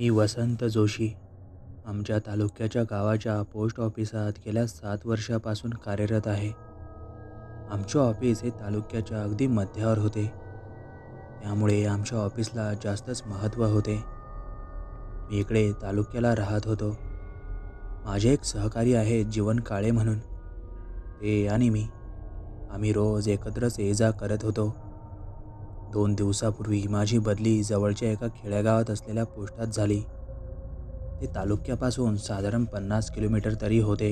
मी वसंत जोशी आमच्या तालुक्याच्या गावाच्या पोस्ट ऑफिसात गेल्या सात वर्षापासून कार्यरत आहे आमचे ऑफिस हे तालुक्याच्या अगदी मध्यावर होते त्यामुळे आमच्या ऑफिसला जास्तच महत्त्व होते मी इकडे तालुक्याला राहत होतो माझे एक सहकारी आहे जीवन काळे म्हणून ते आणि मी आम्ही रोज एकत्रच ये जा करत होतो दोन दिवसापूर्वी माझी बदली जवळच्या एका खेड्यागावात असलेल्या पोस्टात झाली ते तालुक्यापासून साधारण पन्नास किलोमीटर तरी होते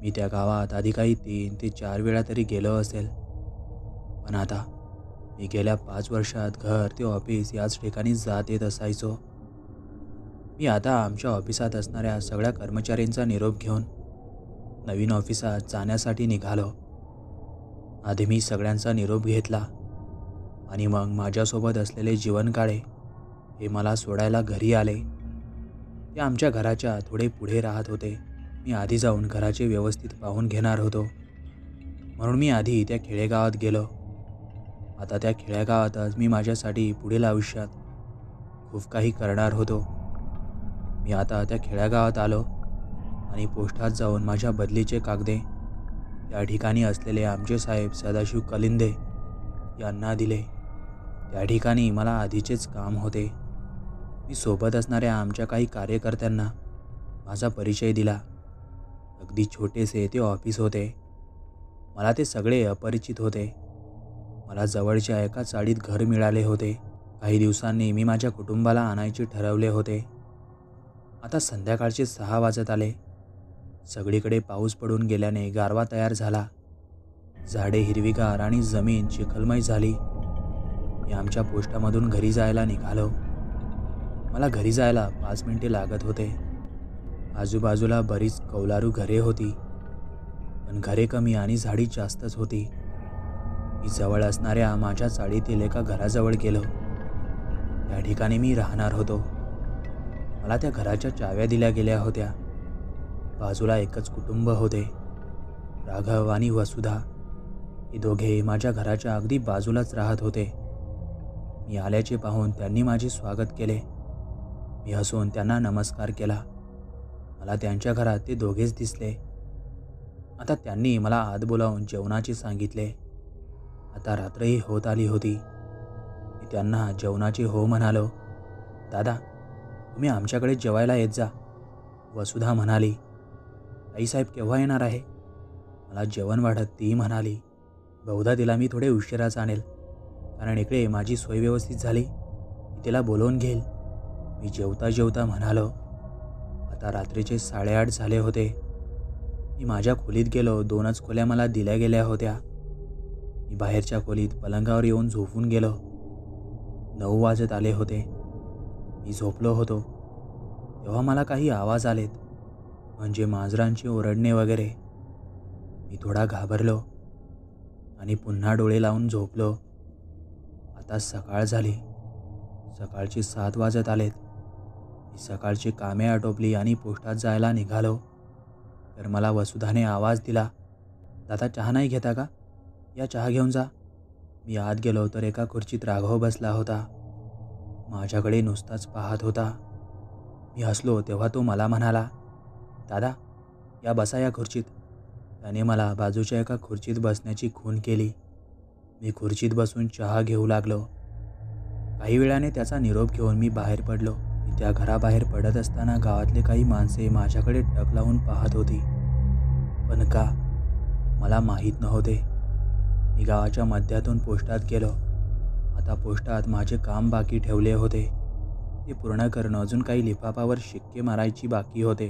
मी त्या गावात आधी काही तीन ते चार वेळा तरी गेलो असेल पण आता मी गेल्या पाच वर्षात घर ते ऑफिस याच ठिकाणी जात येत असायचो मी आता आमच्या ऑफिसात असणाऱ्या सगळ्या कर्मचाऱ्यांचा निरोप घेऊन नवीन ऑफिसात जाण्यासाठी निघालो आधी मी सगळ्यांचा निरोप घेतला आणि मग माझ्यासोबत असलेले जीवन काळे हे मला सोडायला घरी आले ते आमच्या घराच्या थोडे पुढे राहत होते मी आधी जाऊन घराचे व्यवस्थित पाहून घेणार होतो म्हणून मी आधी त्या खेडेगावात गेलो आता त्या खेडेगावातच मी माझ्यासाठी पुढील आयुष्यात खूप काही करणार होतो मी आता त्या खेड्यागावात आलो आणि पोस्टात जाऊन माझ्या बदलीचे कागदे त्या ठिकाणी असलेले आमचे साहेब सदाशिव कलिंदे यांना दिले त्या ठिकाणी मला आधीचेच काम होते मी सोबत असणाऱ्या आमच्या काही कार्यकर्त्यांना माझा परिचय दिला अगदी छोटेसे ते ऑफिस होते मला ते सगळे अपरिचित होते मला जवळच्या एका चाळीत घर मिळाले होते काही दिवसांनी मी माझ्या कुटुंबाला आणायचे ठरवले होते आता संध्याकाळचे सहा वाजत आले सगळीकडे पाऊस पडून गेल्याने गारवा तयार झाला झाडे हिरवीगार आणि जमीन चिखलमय झाली मी आमच्या पोस्टामधून घरी जायला निघालो मला घरी जायला पाच मिनटे लागत होते आजूबाजूला बरीच कौलारू घरे होती पण घरे कमी आणि झाडी जास्तच होती मी जवळ असणाऱ्या माझ्या चाळीतील एका घराजवळ गेलो त्या ठिकाणी मी राहणार होतो मला त्या घराच्या चाव्या दिल्या गेल्या होत्या बाजूला एकच कुटुंब होते राघव आणि वसुधा ही दोघे माझ्या घराच्या अगदी बाजूलाच राहत होते मी आल्याचे पाहून त्यांनी माझे स्वागत केले मी हसून त्यांना नमस्कार केला मला त्यांच्या घरात ते दोघेच दिसले आता त्यांनी मला आत बोलावून जेवणाचे सांगितले आता रात्रही होत आली होती मी त्यांना जेवणाची हो म्हणालो दादा तुम्ही आमच्याकडे जेवायला येत जा वसुधा म्हणाली आईसाहेब केव्हा येणार आहे मला जेवण वाढत ती म्हणाली बहुधा तिला मी थोडे उशिराच आणेल कारण इकडे माझी सोय व्यवस्थित झाली मी तिला बोलवून घेईल मी जेवता जेवता म्हणालो आता रात्रीचे साडेआठ झाले होते मी माझ्या खोलीत गेलो दोनच खोल्या मला दिल्या गेल्या होत्या मी बाहेरच्या खोलीत पलंगावर येऊन झोपून गेलो नऊ वाजत आले होते मी झोपलो होतो तेव्हा मला काही आवाज आलेत म्हणजे मांजरांचे ओरडणे वगैरे मी थोडा घाबरलो आणि पुन्हा डोळे लावून झोपलो आता सकाळ झाली सकाळची सात वाजत आलेत मी सकाळची कामे आटोपली आणि पोस्टात जायला निघालो तर मला वसुधाने आवाज दिला दादा चहा नाही घेता का या चहा घेऊन जा मी आत गेलो तर एका खुर्चीत राघव बसला होता माझ्याकडे नुसताच पाहत होता मी हसलो तेव्हा तो मला म्हणाला दादा या बसा या खुर्चीत त्याने मला बाजूच्या एका खुर्चीत बसण्याची खून केली मी खुर्चीत बसून चहा घेऊ लागलो काही वेळाने त्याचा निरोप घेऊन मी बाहेर पडलो मी त्या घराबाहेर पडत असताना गावातले काही माणसे माझ्याकडे टक लावून पाहत होती पण का मला माहीत नव्हते मी गावाच्या मध्यातून पोस्टात गेलो आता पोस्टात माझे काम बाकी ठेवले होते ते पूर्ण करणं अजून काही लिफाफावर शिक्के मारायची बाकी होते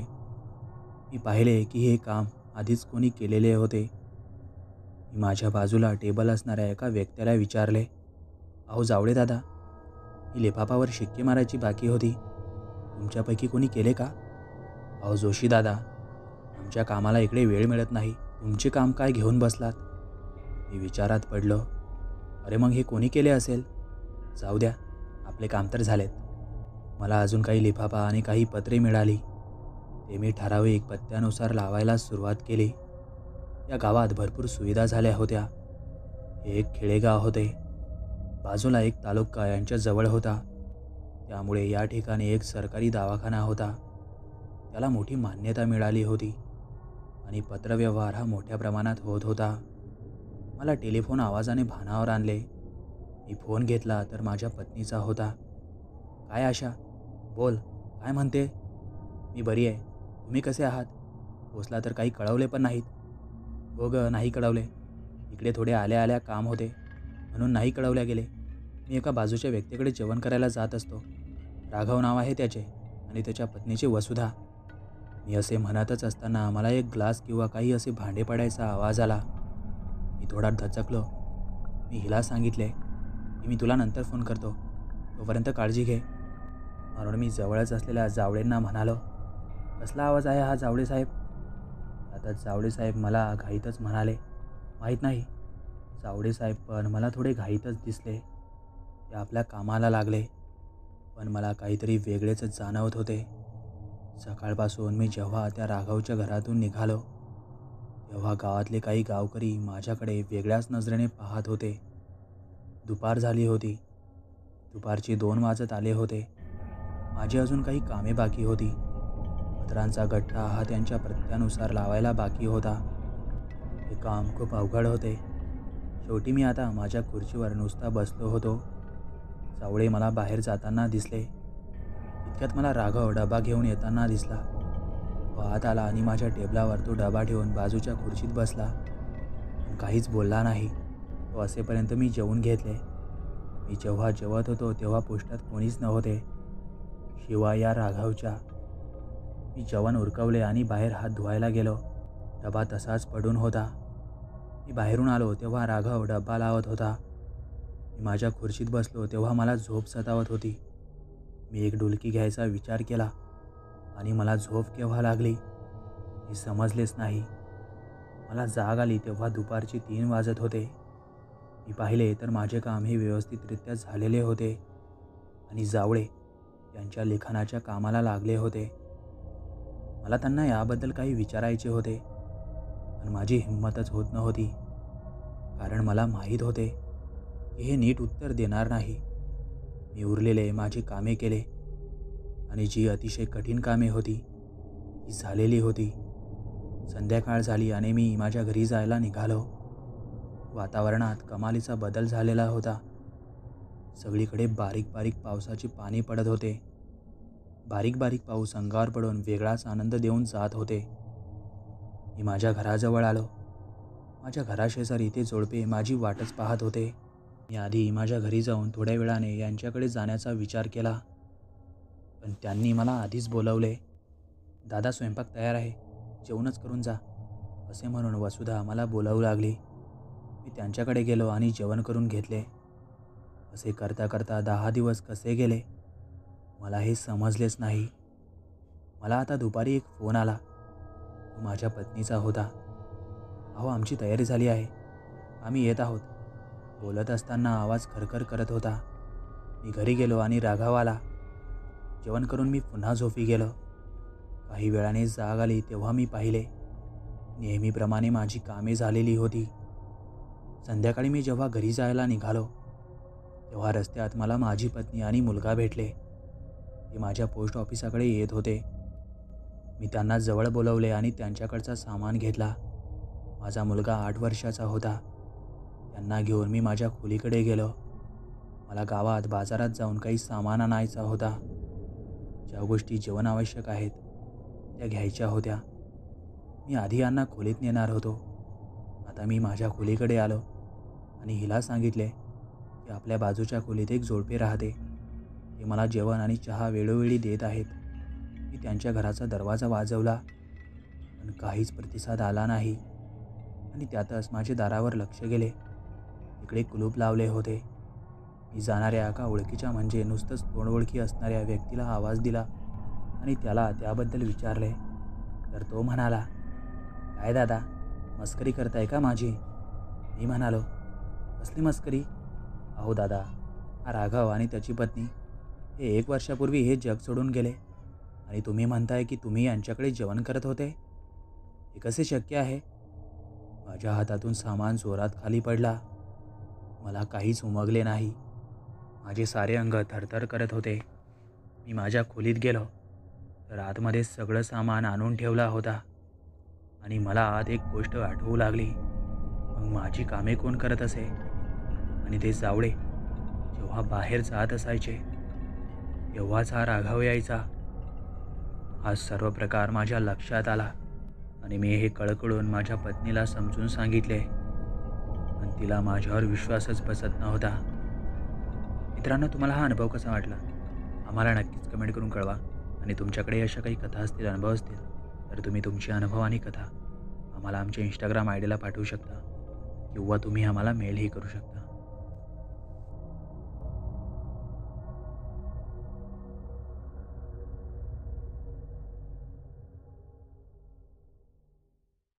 मी पाहिले की हे काम आधीच कोणी केलेले होते मी माझ्या बाजूला टेबल असणाऱ्या एका व्यक्त्याला विचारले अहो जावळे दादा मी लेफाफावर शिक्के मारायची बाकी होती तुमच्यापैकी कोणी केले का अहो जोशी दादा आमच्या कामाला इकडे वेळ मिळत नाही तुमचे काम काय घेऊन बसलात मी विचारात पडलो अरे मग हे कोणी केले असेल जाऊ द्या आपले काम तर झालेत मला अजून काही लिफाफा आणि काही पत्रे मिळाली ते मी ठराविक पत्त्यानुसार लावायला सुरुवात केली या गावात भरपूर सुविधा झाल्या होत्या एक खेडेगाव होते बाजूला एक तालुका यांच्या जवळ होता त्यामुळे या ठिकाणी एक सरकारी दवाखाना होता त्याला मोठी मान्यता मिळाली होती आणि पत्रव्यवहार हा मोठ्या प्रमाणात होत होता मला टेलिफोन आवाजाने भानावर आणले मी फोन घेतला तर माझ्या पत्नीचा होता काय आशा बोल काय म्हणते मी बरी आहे तुम्ही कसे आहात पोचला तर काही कळवले पण नाहीत हो नाही कळवले इकडे थोडे आल्या आल्या काम होते म्हणून नाही कळवल्या गेले मी एका बाजूच्या व्यक्तीकडे जेवण करायला जात असतो राघव नाव आहे त्याचे आणि त्याच्या पत्नीचे वसुधा मी असे म्हणतच असताना मला एक ग्लास किंवा काही असे भांडे पडायचा आवाज आला मी थोडा धचकलो मी हिला सांगितले की मी तुला नंतर फोन करतो तोपर्यंत काळजी घे म्हणून मी जवळच असलेल्या जावळेंना म्हणालो कसला आवाज आहे हा जावडे साहेब आता जावळे साहेब मला घाईतच म्हणाले माहीत नाही जावडे साहेब पण मला थोडे घाईतच दिसले ते आपल्या कामाला लागले पण मला काहीतरी वेगळेच जाणवत होते सकाळपासून मी जेव्हा त्या राघवच्या घरातून निघालो तेव्हा गावातले काही गावकरी माझ्याकडे वेगळ्याच नजरेने पाहत होते दुपार झाली होती दुपारची दोन वाजत आले होते माझी अजून काही कामे बाकी होती पत्रांचा गठ्ठा हा त्यांच्या प्रत्यानुसार लावायला बाकी होता हे काम खूप अवघड होते शेवटी मी आता माझ्या खुर्चीवर नुसता बसलो होतो सावळे मला बाहेर जाताना दिसले इतक्यात मला राघव डबा घेऊन येताना दिसला तो आत आला आणि माझ्या टेबलावर तो डबा ठेवून बाजूच्या खुर्चीत बसला काहीच बोलला नाही तो असेपर्यंत मी जेवून घेतले मी जेव्हा जेवत होतो तेव्हा पोस्टात कोणीच नव्हते शिवाय या राघवच्या मी जेवण उरकवले आणि बाहेर हात धुवायला गेलो डबा तसाच पडून होता मी बाहेरून आलो तेव्हा राघव डब्बा लावत होता मी माझ्या खुर्चीत बसलो तेव्हा मला झोप सतावत होती मी एक डुलकी घ्यायचा विचार केला आणि मला झोप केव्हा लागली हे समजलेच नाही मला जाग आली तेव्हा दुपारची तीन वाजत होते मी पाहिले तर माझे काम हे व्यवस्थितरित्या झालेले होते आणि जावळे त्यांच्या लिखाणाच्या कामाला लागले होते मला त्यांना याबद्दल काही विचारायचे होते पण माझी हिंमतच होत नव्हती कारण मला माहीत होते की हे नीट उत्तर देणार नाही मी उरलेले माझी कामे केले आणि जी अतिशय कठीण कामे होती ती झालेली होती संध्याकाळ झाली आणि मी माझ्या घरी जायला निघालो वातावरणात कमालीचा बदल झालेला होता सगळीकडे बारीक बारीक पावसाची पाणी पडत होते बारीक बारीक पाऊस अंगावर पडून वेगळाच आनंद देऊन जात होते मी माझ्या घराजवळ आलो माझ्या घराशेजारी ते जोडपे माझी वाटच पाहत होते मी आधी माझ्या घरी जाऊन थोड्या वेळाने यांच्याकडे जाण्याचा विचार केला पण त्यांनी मला आधीच बोलवले दादा स्वयंपाक तयार आहे जेवणच करून जा असे म्हणून वसुधा मला बोलावू लागली मी त्यांच्याकडे गेलो आणि जेवण करून घेतले असे करता करता दहा दिवस कसे गेले मला हे समजलेच नाही मला आता दुपारी एक फोन आला तो माझ्या पत्नीचा होता अहो आमची तयारी झाली आहे आम्ही येत आहोत बोलत असताना आवाज खरखर करत होता मी घरी गेलो आणि राघाव आला जेवण करून मी पुन्हा झोपी गेलो काही वेळाने जाग आली तेव्हा मी पाहिले नेहमीप्रमाणे माझी कामे झालेली होती संध्याकाळी मी जेव्हा घरी जायला निघालो तेव्हा रस्त्यात मला माझी पत्नी आणि मुलगा भेटले ते माझ्या पोस्ट ऑफिसाकडे येत होते मी त्यांना जवळ बोलवले आणि त्यांच्याकडचा सामान घेतला माझा मुलगा आठ वर्षाचा होता त्यांना घेऊन मी माझ्या खोलीकडे गेलो मला गावात बाजारात जाऊन काही सामान आणायचा होता ज्या गोष्टी जेवण आवश्यक आहेत त्या घ्यायच्या होत्या मी आधी यांना खोलीत नेणार होतो आता मी माझ्या खोलीकडे आलो आणि हिला सांगितले की आपल्या बाजूच्या खोलीत एक जोडपे राहते ते मला जेवण आणि चहा वेळोवेळी देत आहेत मी त्यांच्या घराचा दरवाजा वाजवला पण काहीच प्रतिसाद आला नाही आणि त्यातच माझे दारावर लक्ष गेले तिकडे कुलूप लावले होते मी जाणाऱ्या एका ओळखीच्या म्हणजे नुसतंच ओळखी असणाऱ्या व्यक्तीला आवाज दिला आणि त्याला त्याबद्दल विचारले तर तो म्हणाला काय दादा मस्करी करताय का माझी मी म्हणालो कसली मस्करी अहो दादा हा राघव आणि त्याची पत्नी हे एक वर्षापूर्वी हे जग सोडून गेले आणि तुम्ही म्हणताय की तुम्ही यांच्याकडे जेवण करत होते हे कसे शक्य आहे माझ्या हातातून सामान जोरात खाली पडला मला काहीच उमगले नाही माझे सारे अंग थरथर करत होते मी माझ्या खोलीत गेलो तर आतमध्ये सगळं सामान आणून ठेवला होता आणि मला आत एक गोष्ट आठवू लागली मग माझी कामे कोण करत असे आणि ते जावळे जेव्हा बाहेर जात असायचे एव्हाच हा राघव यायचा हा सर्व प्रकार माझ्या लक्षात आला आणि मी हे कळकळून माझ्या पत्नीला समजून सांगितले पण तिला माझ्यावर विश्वासच बसत नव्हता मित्रांनो तुम्हाला हा अनुभव कसा वाटला आम्हाला नक्कीच कमेंट करून कळवा आणि तुमच्याकडे अशा काही कथा असतील अनुभव असतील तर तुम्ही तुमची अनुभव आणि कथा आम्हाला आमच्या इंस्टाग्राम डीला पाठवू शकता किंवा तुम्ही आम्हाला मेलही करू शकता